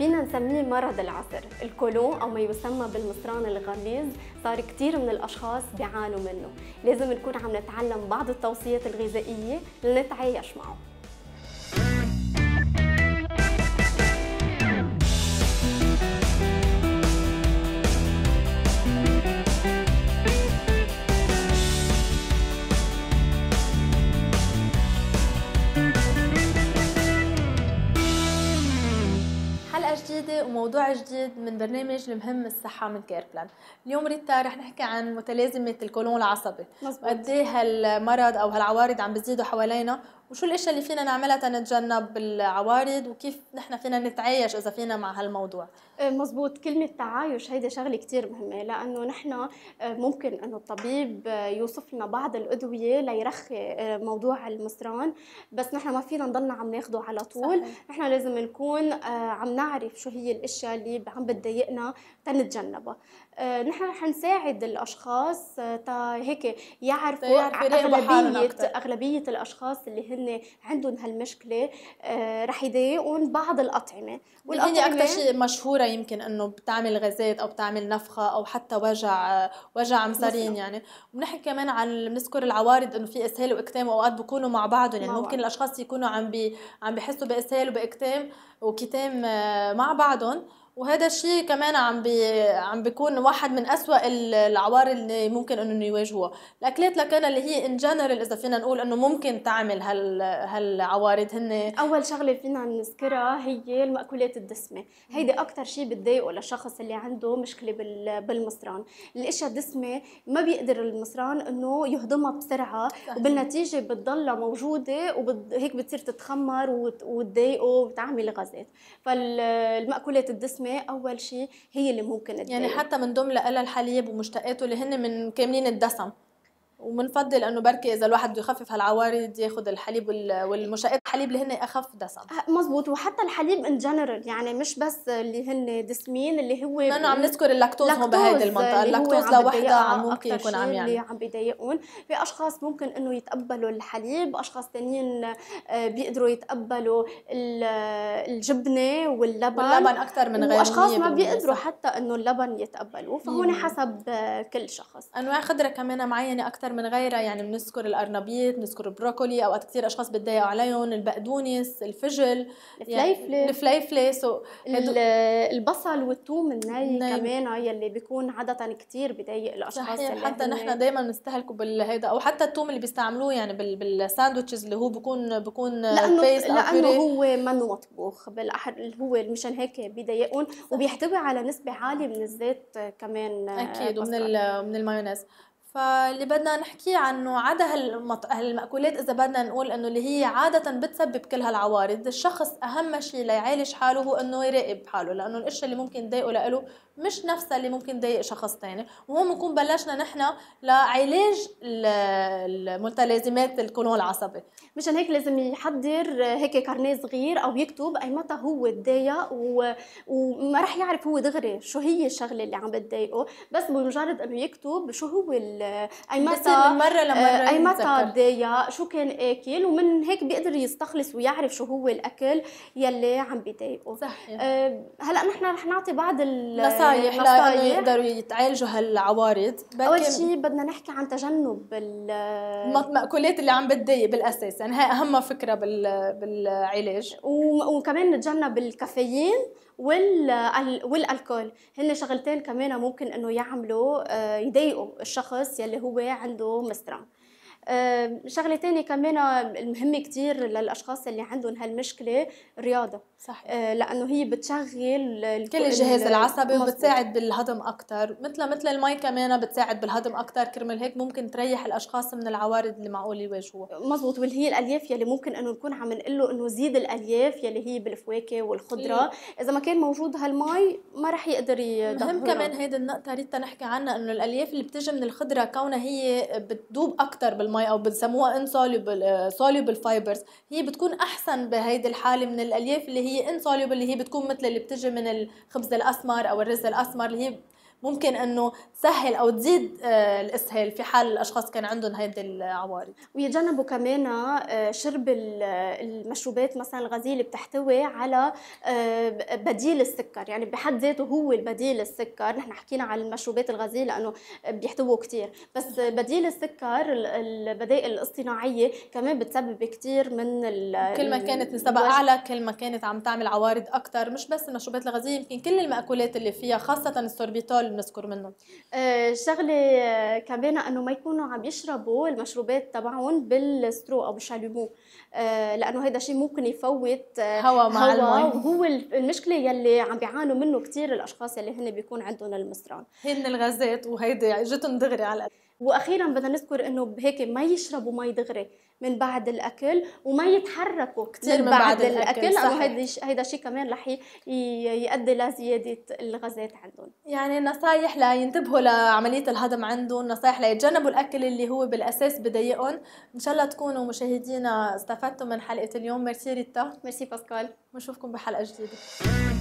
فينا نسميه مرض العصر الكولون أو ما يسمى بالمصران الغليظ صار كثير من الأشخاص بيعانوا منه لازم نكون عم نتعلم بعض التوصيات الغذائية لنتعايش معه حلقة جديدة وموضوع جديد من برنامج المهم الصحة من كير بلان اليوم ريتا رح نحكي عن متلازمة الكولون العصبي مزبوط قد ايه هالمرض او هالعوارض عم بتزيدوا حوالينا وشو الاشياء اللي فينا نعملها تنتجنب العوارض وكيف نحن فينا نتعايش اذا فينا مع هالموضوع أه، مزبوط كلمة تعايش هيدا شغلة كتير مهمة لأنه نحن أه، ممكن أنه الطبيب أه، يوصف لنا بعض الأدوية ليرخي موضوع المصران بس نحن ما فينا نضلنا عم ناخده على طول صحيح. نحن لازم نكون عم نعرف شو هي الأشياء اللي عم بتضايقنا تنتجنبها نحن رح نساعد الأشخاص تا هيك يعرفوا أغلبية أغلبية الأشخاص اللي هن هن عندهم هالمشكله آه، رح يضايقهم بعض الاطعمه والاطعمه اكثر شيء مشهوره يمكن انه بتعمل غازات او بتعمل نفخه او حتى وجع وجع مصارين يعني وبنحكي كمان عن بنذكر العوارض انه في اسهال واكتام اوقات بيكونوا مع بعضهم يعني ممكن الاشخاص يكونوا عم بي عم بيحسوا باسهال وباكتام وكتام آه، مع بعضهم وهذا الشيء كمان عم بي عم بيكون واحد من أسوأ العوار اللي ممكن انه يواجهوها الاكلات لكان اللي هي ان جنرال اذا فينا نقول انه ممكن تعمل هال هالعوارض هن اول شغله فينا نذكرها هي المأكولات الدسمه هيدي اكثر شيء بتضايقه للشخص اللي عنده مشكله بال... بالمصران الاشياء الدسمه ما بيقدر المصران انه يهضمها بسرعه وبالنتيجه بتضلها موجوده وهيك وبت... بتصير تتخمر وتضايقه وتعمل غازات فالمأكولات الدسمه الحلوى اول شيء هي اللي ممكن تضايق يعني حتى من ضمن لها الحليب ومشتقاته اللي هن من كاملين الدسم وبنفضل انه بركي اذا الواحد بده يخفف هالعوارض ياخذ الحليب والمشقات الحليب اللي هن اخف دسم أه، مزبوط وحتى الحليب ان جنرال يعني مش بس اللي هن دسمين اللي هو لانه عم نذكر اللاكتوز هون بهيدي المنطقه اللاكتوز لوحده عم ممكن يكون عم يعني اللي عم بيضايقون في اشخاص ممكن انه يتقبلوا الحليب اشخاص ثانيين آه، بيقدروا يتقبلوا الجبنه واللبن واللبن اكثر من غيره واشخاص ما بيقدروا حتى انه اللبن يتقبلوه فهون حسب آه، كل شخص انواع خضره كمان معينه اكثر اكثر من غيرها يعني بنذكر القرنبيط بنذكر البروكولي اوقات كثير اشخاص بتضايقوا عليهم البقدونس الفجل الفليفله يعني الفليفله سو البصل والثوم الناي كمان يلي بيكون عاده كثير بضايق الاشخاص صحيح حتى نحن دائما بنستهلكه بالهيدا او حتى الثوم اللي بيستعملوه يعني بالساندوتشز اللي هو بكون بكون لانه لانه هو منه مطبوخ بالاحر هو مشان هيك بضايقهم وبيحتوي على نسبه عاليه من الزيت كمان آه، اكيد ومن من المايونيز فاللي بدنا نحكي عنه عدا هالمط... هالمأكولات إذا بدنا نقول إنه اللي هي عادة بتسبب كل هالعوارض، الشخص أهم شيء ليعالج حاله هو إنه يراقب حاله، لأنه الأشياء اللي ممكن تضايقه لإله مش نفسها اللي ممكن تضايق شخص تاني، وهون بنكون بلشنا نحن لعلاج المتلازمات الكولون العصبي. مشان هيك لازم يحضر هيك كارنيه صغير أو يكتب أي متى هو تضايق و... وما رح يعرف هو دغري شو هي الشغلة اللي عم بتضايقه، بس بمجرد إنه يكتب شو هو ال اي متى من مره لمره اي متى تضايق شو كان اكل ومن هيك بيقدر يستخلص ويعرف شو هو الاكل يلي عم بيضايقه صحيح أه هلا نحن رح نعطي بعض النصائح لانه يقدروا يتعالجوا هالعوارض اول شيء بدنا نحكي عن تجنب المأكولات اللي عم بتضايق بالاساس يعني هي اهم فكره بالعلاج وكمان نتجنب الكافيين والالكول هن شغلتين كمان ممكن انه يعملوا آه، يضايقوا الشخص يلي هو عنده مسترام آه، شغله ثانيه كمان آه، مهمه كثير للاشخاص اللي عندهم هالمشكله الرياضه صح آه، لانه هي بتشغل كل الجهاز العصبي وبتساعد بالهضم اكثر مثل مثل المي كمان بتساعد بالهضم اكثر كرمال هيك ممكن تريح الاشخاص من العوارض اللي معقول يواجهوها مضبوط واللي هي الالياف يلي ممكن انه نكون عم نقول له انه زيد الالياف يلي هي بالفواكه والخضره إيه. اذا ما كان موجود هالمي ما رح يقدر يدهرها مهم كمان هيدي النقطه ريتا نحكي عنها انه الالياف اللي بتجي من الخضره كونها هي بتذوب اكثر بال المي او بنسموها انسوليبل سوليبل فايبرز هي بتكون احسن بهيدي الحاله من الالياف اللي هي انسوليبل اللي هي بتكون مثل اللي بتجي من الخبز الاسمر او الرز الاسمر اللي هي ممكن انه تسهل او تزيد آه، الاسهال في حال الاشخاص كان عندهم هيدي العوارض ويتجنبوا كمان آه، شرب المشروبات مثلا الغازيه اللي بتحتوي على آه، بديل السكر يعني بحد ذاته هو البديل السكر نحن حكينا عن المشروبات الغازيه لانه بيحتووا كثير بس بديل السكر البدائل الاصطناعيه كمان بتسبب كثير من كل ما كانت نسبة اعلى كل ما كانت عم تعمل عوارض اكثر مش بس المشروبات الغازيه يمكن كل الماكولات اللي فيها خاصه السوربيتول اللي بنذكر منهم آه، شغله آه، كمان انه ما يكونوا عم يشربوا المشروبات تبعهم بالسترو او بالشاليمو آه، لانه هذا شيء ممكن يفوت هواء مع هوا وهو المشكله يلي عم بيعانوا منه كثير الاشخاص اللي هن بيكون عندهم المسران هن الغازات وهيدي اجتهم دغري على واخيرا بدنا نذكر انه بهيك ما يشربوا مي دغري من بعد الاكل وما يتحركوا كثير بعد, بعد الاكل لانه هيدا هيدا شيء كمان رح يؤدي لزياده الغازات عندهم يعني نصايح لينتبهوا لعمليه الهضم عندهم نصايح ليتجنبوا الاكل اللي هو بالاساس بضايقهم ان شاء الله تكونوا مشاهدينا استفدتوا من حلقه اليوم ميرسي ريتا ميرسي باسكال بنشوفكم بحلقه جديده